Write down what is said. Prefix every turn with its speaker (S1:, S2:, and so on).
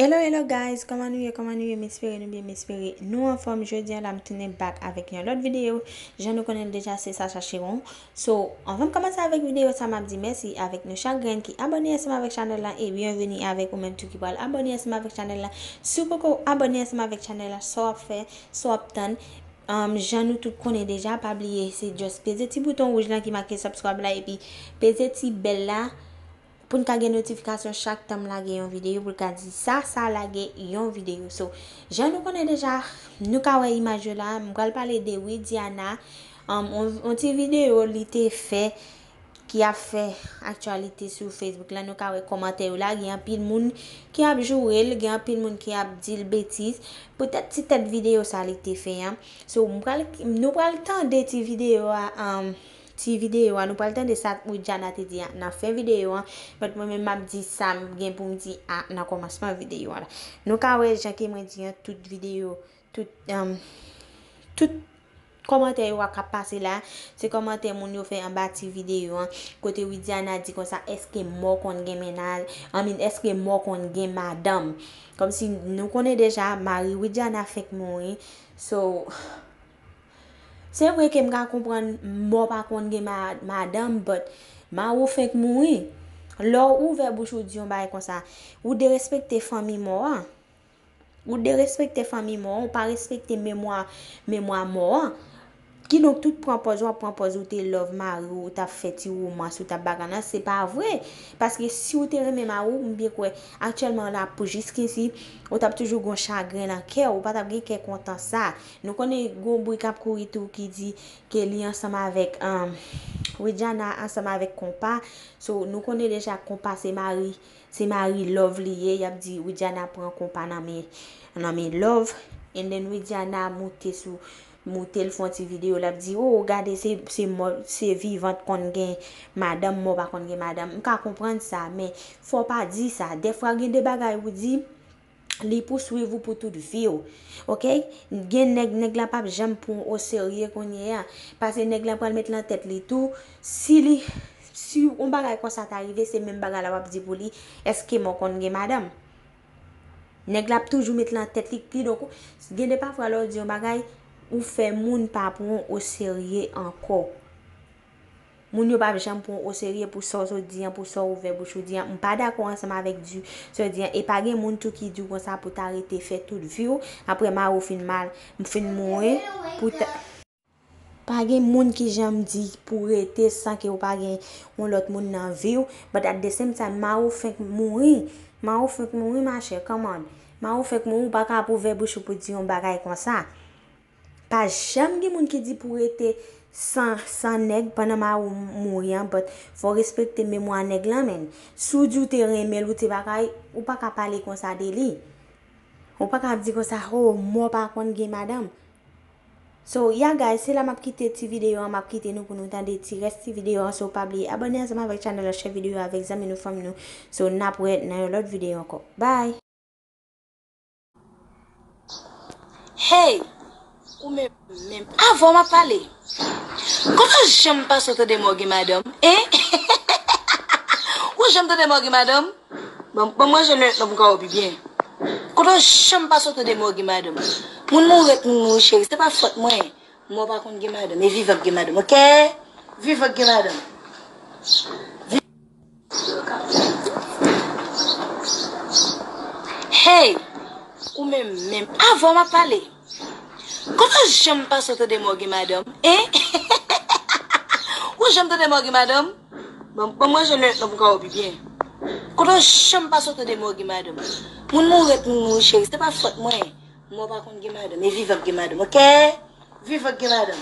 S1: Hello, hello guys, komanouye, komanouye, mespere, noubyen mespere, nou anform jodi an la m tounen bak avek yon lot videyo Janou konen deja, se sa chacheron So, anvam komanse avek videyo, sa m ap di mersi, avek nou chagren ki abonye seman vek chanel la E bienveni avek ou men tou ki bol abonye seman vek chanel la Sou pokou abonye seman vek chanel la, so ap fe, so ap ten um, Janou tout konen deja, pa bliye, se just peze ti bouton ouj lan ki maki subscribe la E pi peze ti bella La pou nou ka gen notifikasyon chak tam la gen yon videyo, pou nou ka di sa sa la gen yon videyo. So, jan nou konen deja, nou ka wey imajyo la, mwen kal pale de wey Diana, an um, ti videyo li te fe ki a fe aktualite sou Facebook, la nou ka wey komanteyo la, gen apil moun ki ap jurel, gen apil moun ki ap dil betis, potet ti tet videyo sa li te fe, so mwen kal, mwen kal tan de ti videyo a videyo, um, Si videyo an, nou pal ten de sa mwen jan a te di an, nan fe videyo an. Pat mwen men map di sa mwen gen pou mwen di an, nan komasman videyo an. Nou ka we jake mwen di an, tout videyo, tout, am, um, tout komantè wak a pase la. Se komantè mwen yo fe an ba ti videyo an, kote mwen wi jan a di kon sa eske mokon gen men al. Amin, eske mokon gen madam. Kom si nou kone deja, mari mwen wi jan a fek mwen eh? we. So... Se vwe kem ga kompren mor pa kont gen ma dam, but ma ou fek mouni. Lò ou verbo chou diyon baye konsa, ou de respekte fami mor, ou de respekte fami mor, ou pa respekte memwa mor, Ki nou tout pranpozwa pranpozwa ou te love marou, ou ta feti ou mas ou ta bagana, se pa vre. Paske si ou te reme marou, mbi kwe, atyelman la pou jiske si, ou tap toujou goun chagre nan kè, ou patap ge kè kontan sa. Nou konen goun bwe kap kou ritu ki di ke li ansama vek um, wè djana ansama vek kompa. So nou konen leja kompa se mari, se mari love liye, yap di wè djana pran kompa nan men love. En den wè djana moutesou. mou tel fon ti video la, di, oh, gade se vivant kon gen, madame, mou pa kon gen madame, m ka komprende sa, men, fwa pa di sa, defwa gen de bagay, wou di, li pou souyevou pou tout vi yo, oh. ok, gen neg, neg la pap jampon, o serye kon ye, pase neg la pal met lan tet li tou, si li, si, m bagay kon sa ta rive, se men m bagay la wap di pou li, eske m kon gen madame, neg la pou toujou met lan tet li, pi do, gen de pap wala ou di, m bagay, si, Ou fe moun pa pou an oserye an ko. Moun yo pa vijan pou an oserye pou sor so diyan, pou sor ou vebochou diyan. M pa dako an seman vek diyan. E page moun tou ki diyo konsa pou ta rete fe tout viyo. Apre ma ou fin mal. M fin moun e. Page moun ki jen m di pou rete san ki ou page ou lot moun nan viyo. But at the same time, ma ou fe moun e. Ma ou fe moun e, ma che, come on. Ma ou fe moun e, pa ka pou vebochou pou diyon bagay konsa. Pa jem gen moun ki di pou rete san neg, panama ou mou ryan, but for respecte memwa neg lan men. Soujou te reme lou te bakay, ou pa ka pale konsa de li. Ou pa ka ap di konsa, ho, oh, mou pa akwane gen madam. So, ya guys, se la map kite ti video, map kite nou konou tan de ti resti video, so pa bli abonye anseman vek chanel, a che video avek zami nou fom nou. So, napou et, nan yo lot videyo ko. Bye! Hey!
S2: Ou men, ou men, avon ma pale. Koto jom pa sote de mou ge madam? Eh? Ou jom to de mou ge madam? Bon, bon, jenè, nan mou ka ou bi bien. Koto jom pa sote de mou ge madam? Moun mou re, moun mou chè, se pa fote mwen. Mou pa konde ge madam, me vivem ge madam, ok? Vivem ge madam. Hey! Ou men, ou men, avon ma pale. Koutou jèm pa sote de mò gè madèm? Eh? Ou jèm te de mò gè madèm? Bon, bon, mwen jèm lèp nan vokan wopi bè. Koutou jèm pa sote de mò gè madèm? Mwen mou lèp mou mou chèm. Sè pa fote mwen. Mwen pa kont gè madèm. E vivèm gè madèm, ok? Vivèm gè madèm.